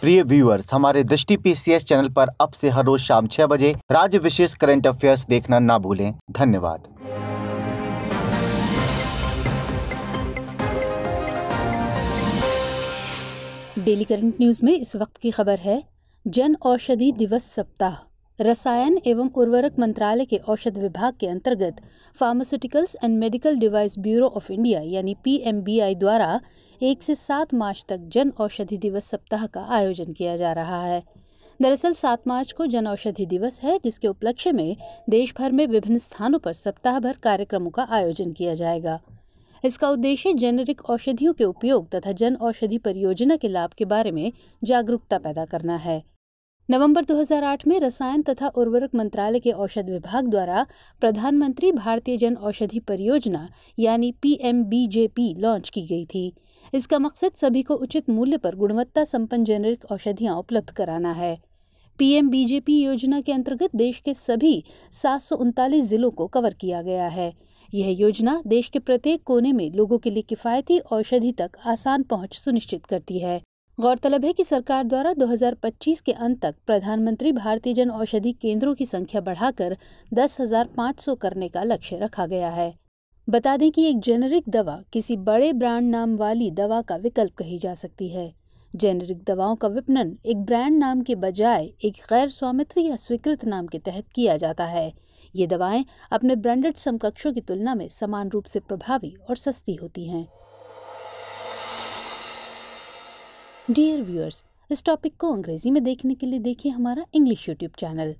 प्रिय व्यूअर्स हमारे दृष्टि पीसीएस चैनल पर अब से हर रोज शाम छह बजे राज्य विशेष करंट अफेयर्स देखना ना भूलें धन्यवाद डेली करंट न्यूज़ में इस वक्त की खबर है जन औषधि दिवस सप्ताह रसायन एवं उर्वरक मंत्रालय के औषध विभाग के अंतर्गत pharmaceuticals and medical device bureau of India यानी पीएमबीआई द्वारा एक से सात मार्च तक जन औषधि दिवस सप्ताह का आयोजन किया जा रहा है दरअसल सात मार्च को जन औषधि दिवस है जिसके उपलक्ष्य में देश भर में विभिन्न स्थानों पर सप्ताह भर कार्यक्रमों का आयोजन किया जाएगा इसका उद्देश्य जेनेरिक औषधियों के उपयोग तथा जन औषधि परियोजना के लाभ के बारे में जागरूकता पैदा करना है नवंबर 2008 में रसायन तथा उर्वरक मंत्रालय के औषध विभाग द्वारा प्रधानमंत्री भारतीय जन औषधि परियोजना यानी पी लॉन्च की गई थी इसका मकसद सभी को उचित मूल्य पर गुणवत्ता संपन्न जेनरिक औषधियाँ उपलब्ध कराना है पीएम बीजेपी योजना के अंतर्गत देश के सभी सात जिलों को कवर किया गया है यह योजना देश के प्रत्येक कोने में लोगों के लिए किफायती औषधि तक आसान पहुंच सुनिश्चित करती है गौरतलब है कि सरकार द्वारा 2025 के अंत तक प्रधानमंत्री भारतीय जन औषधि केंद्रों की संख्या बढ़ाकर 10,500 करने का लक्ष्य रखा गया है बता दें कि एक जेनरिक दवा किसी बड़े ब्रांड नाम वाली दवा का विकल्प कही जा सकती है जेनरिक दवाओं का विपणन एक ब्रांड नाम के बजाय एक गैर स्वामित्व या स्वीकृत नाम के तहत किया जाता है ये दवाएं अपने ब्रांडेड समकक्षों की तुलना में समान रूप से प्रभावी और सस्ती होती हैं डियर व्यूअर्स इस टॉपिक को अंग्रेजी में देखने के लिए देखिए हमारा इंग्लिश यूट्यूब चैनल